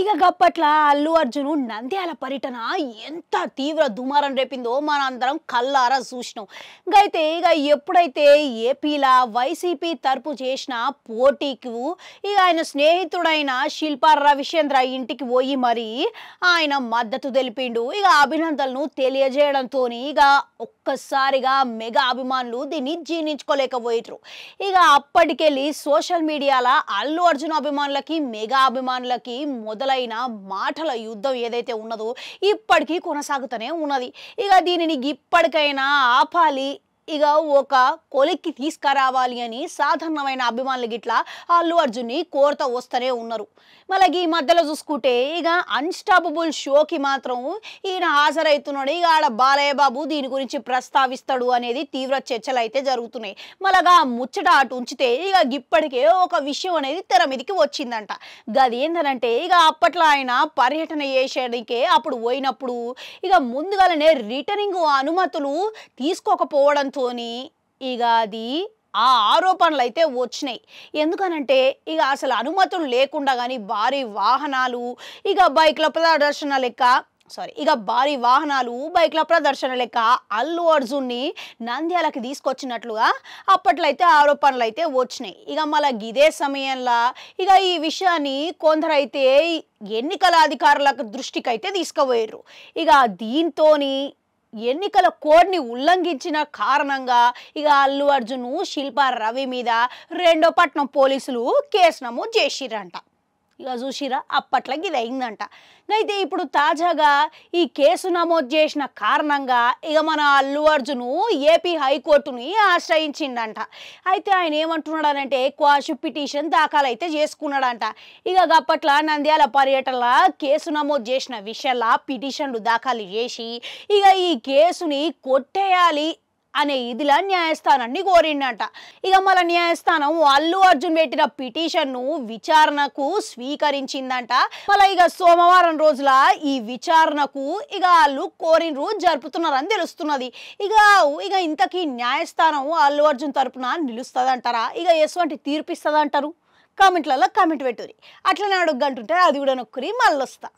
ఇక గప్పట్ల అల్లు అర్జును నంద్యాల పర్యటన ఎంత తీవ్ర దుమారం రేపిందో మనందరం కల్లారా చూసినాం అయితే ఇక ఎప్పుడైతే ఏపీలా వైసీపీ తరపు చేసిన పోటీకు ఇక ఆయన స్నేహితుడైన శిల్పా రవిచంద్ర ఇంటికి పోయి మరి ఆయన మద్దతు తెలిపిండు ఇక అభినందనలు తెలియజేయడంతో ఇక ఒక్కసారిగా మెగా అభిమానులు దీన్ని జీర్ణించుకోలేకపోయారు ఇక అప్పటికెళ్ళి సోషల్ మీడియాలో అల్లు అర్జున్ అభిమానులకి మెగా అభిమానులకి మొదల మొదలైన మాటల యుద్ధం ఏదైతే ఉన్నదో ఇప్పటికీ కొనసాగుతూనే ఉన్నది ఇక దీనిని ఇప్పటికైనా ఆపాలి ఇక ఒక కొలిక్కి తీసుకురావాలి అని సాధారణమైన అభిమానులు గిట్ల అల్లు అర్జున్ని కోరత వస్తూనే ఉన్నారు మళ్ళీ ఈ మధ్యలో చూసుకుంటే ఇక అన్స్టాపబుల్ షోకి మాత్రం ఈయన హాజరవుతున్నాడు ఇక ఆడ బాలయ్య బాబు దీని గురించి ప్రస్తావిస్తాడు అనేది తీవ్ర చర్చలు అయితే జరుగుతున్నాయి మళ్ళా ముచ్చట అటు ఉంచితే ఇక ఇప్పటికే ఒక విషయం అనేది తెర మీదకి వచ్చిందంట ఏంటంటే ఇక అప్పట్లో ఆయన పర్యటన చేసేయడానికే అప్పుడు పోయినప్పుడు ఇక ముందుగానే రిటర్నింగ్ అనుమతులు తీసుకోకపోవడంతో తీసుకొని ఇక అది ఆ ఆరోపణలు అయితే వచ్చినాయి ఎందుకనంటే ఇక అసలు అనుమతులు లేకుండా కానీ భారీ వాహనాలు ఇక బైక్ల ప్రదర్శన లెక్క సారీ ఇక భారీ వాహనాలు బైక్ల ప్రదర్శన లెక్క అల్లు అర్జున్ని నంద్యాలకి తీసుకొచ్చినట్లుగా అప్పట్లో అయితే ఆరోపణలు అయితే వచ్చినాయి ఇక మళ్ళా ఇదే సమయంలో ఇక ఈ విషయాన్ని కొందరైతే ఎన్నికల అధికారులకు దృష్టికి అయితే తీసుకుపోయారు ఇక దీంతో ఎన్నికల కోడ్ని ఉల్లంఘించిన కారణంగా ఇక అల్లు అర్జున్ శిల్ప రవి మీద రెండో పట్నం పోలీసులు కేసు నమోదు చేసిరంట ఇక చూసిరా అప్పట్లో ఇది అయిందంట అయితే ఇప్పుడు తాజాగా ఈ కేసు నమోదు చేసిన కారణంగా ఇక మన అల్లు అర్జును ఏపీ హైకోర్టుని ఆశ్రయించిందంట అయితే ఆయన ఏమంటున్నాడనంటే క్వాషు పిటిషన్ దాఖలైతే చేసుకున్నాడంట ఇక అప్పట్లో నంద్యాల పర్యటన కేసు నమోదు చేసిన విషయాల పిటిషన్లు దాఖలు చేసి ఇక ఈ కేసుని కొట్టేయాలి అనే ఇదిలా న్యాయస్థానాన్ని కోరిండట ఇక మళ్ళీ న్యాయస్థానం అల్లు అర్జున్ పెట్టిన పిటిషన్ను విచారణకు స్వీకరించిందంట మళ్ళీ ఇక సోమవారం రోజుల ఈ విచారణకు ఇక వాళ్ళు రోజు జరుపుతున్నారని తెలుస్తున్నది ఇక ఇక ఇంతకీ న్యాయస్థానం అల్లు అర్జున్ తరపున నిలుస్తుందంటారా ఇక ఎటువంటి అంటారు కామెంట్లలో కామెంట్ పెట్టురి అట్లనే అడుగు అంటుంటే అది కూడా నొక్కురి మళ్ళొస్తా